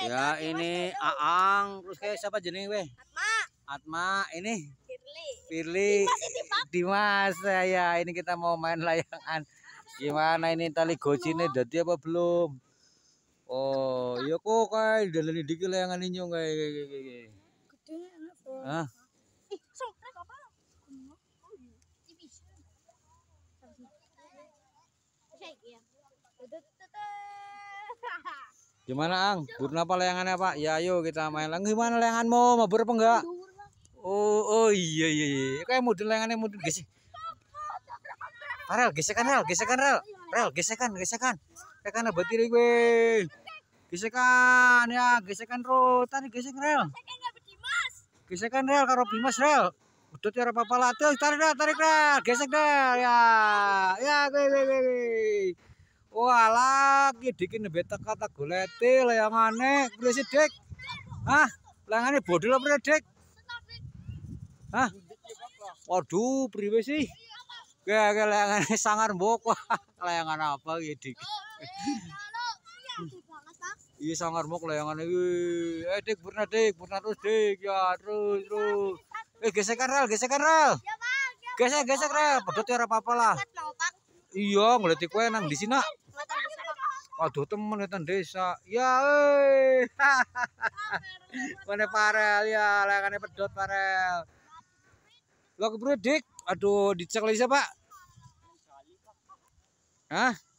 Ya, ini Aang, terus kayak siapa jeneng weh? Atma. Atma, ini Firly. Firly. Dimas, ya, Dimas ya, ya, ini kita mau main layangan. Gimana ini tali gocine ini jadi apa belum? Oh, ya kok kayak ini dikit layangan ini kayak kayak Hah? Ha ha! Oh, iya. Gimana Ang? Burun apa layangannya Pak? Ya ayo kita main lagi. Gimana layanganmu? Mabur apa enggak? Oh, oh iya iya iya. Kayak model layangannya model gesek. Rel, gesekan rel, gesekan rel. Rel, gesekan, gesekan. Gesekan abadi gue. Gesekan ya, gesekan rotan, gesek rel. Gesekan rel karo Bimas rel. Udah tiara apa-apa lah. Tarik, tarik, tarik, tarik. Gesek rel ya. Ya, gue gue gue. wala iki dik nembe teka tak goleti layangane presi dik hah layangane bodho lho presi dik hah waduh priwe sih kaya layangane sangar mbok layangan apa iki dik iya sangar mbok layangane iki eh dik purna dik purna terus dik ya terus terus eh gesekan rel gesekan rel gesek gesek rel pedot ya ora apa-apa lah Iya, ngeliat kue nang di sini. nak. Aduh teman-teman desa. Ya eh. Mana parel ya, lekane pedot parel. Loh, ke Dik? Aduh, dicek lagi siapa? Hah?